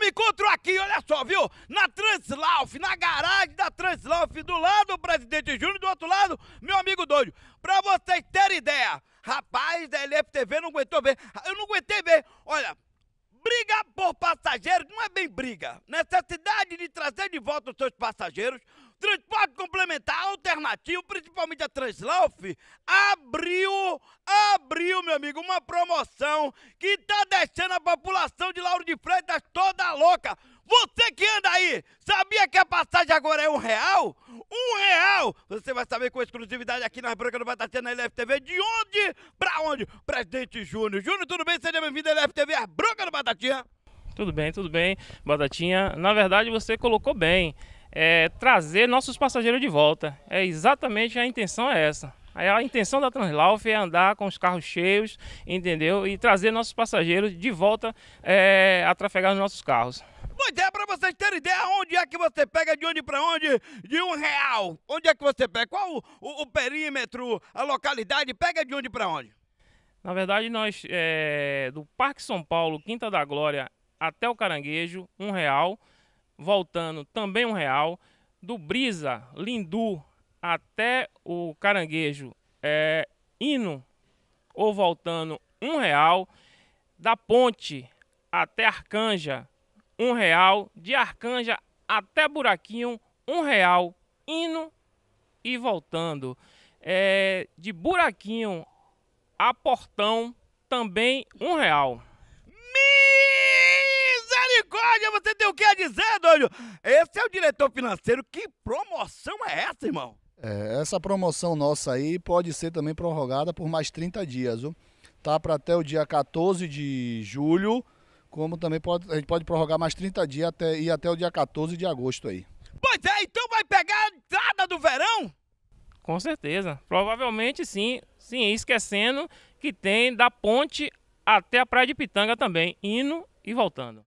me encontro aqui, olha só, viu? Na Translauf, na garagem da Translauf, do lado o presidente Júnior, do outro lado, meu amigo doido. Pra vocês terem ideia, rapaz da LFTV não aguentou ver. Eu não aguentei ver. Olha, briga por passageiros não é bem briga. Necessidade de trazer de volta os seus passageiros. Transporte complementar, Matinho, principalmente a Translauf, abriu, abriu, meu amigo, uma promoção que tá deixando a população de Lauro de Freitas toda louca. Você que anda aí, sabia que a passagem agora é um real? Um real! Você vai saber com exclusividade aqui na Branca do Batatinha, na LFTV, de onde pra onde? Presidente Júnior. Júnior, tudo bem? Seja bem-vindo à LFTV, a Branca do Batatinha. Tudo bem, tudo bem, Batatinha. Na verdade, você colocou bem é, trazer nossos passageiros de volta. É exatamente a intenção é essa. É, a intenção da Translauf é andar com os carros cheios, entendeu? E trazer nossos passageiros de volta é, a trafegar nos nossos carros. Pois é, para vocês terem ideia, onde é que você pega, de onde para onde, de um real. Onde é que você pega? Qual o, o, o perímetro, a localidade, pega de onde para onde? Na verdade, nós, é, do Parque São Paulo, Quinta da Glória, até o Caranguejo, um real voltando também um real. Do Brisa, Lindu até o Caranguejo, é, indo ou voltando um real. Da Ponte até Arcanja, um real. De Arcanja até Buraquinho, um real. Indo e voltando. É, de Buraquinho a Portão, também um real. Olha, você tem o que a dizer, doido? Esse é o diretor financeiro. Que promoção é essa, irmão? É, essa promoção nossa aí pode ser também prorrogada por mais 30 dias, viu? Tá para até o dia 14 de julho, como também pode, a gente pode prorrogar mais 30 dias até, e até o dia 14 de agosto aí. Pois é, então vai pegar a entrada do verão? Com certeza. Provavelmente sim. Sim, esquecendo que tem da ponte até a Praia de Pitanga também, indo e voltando.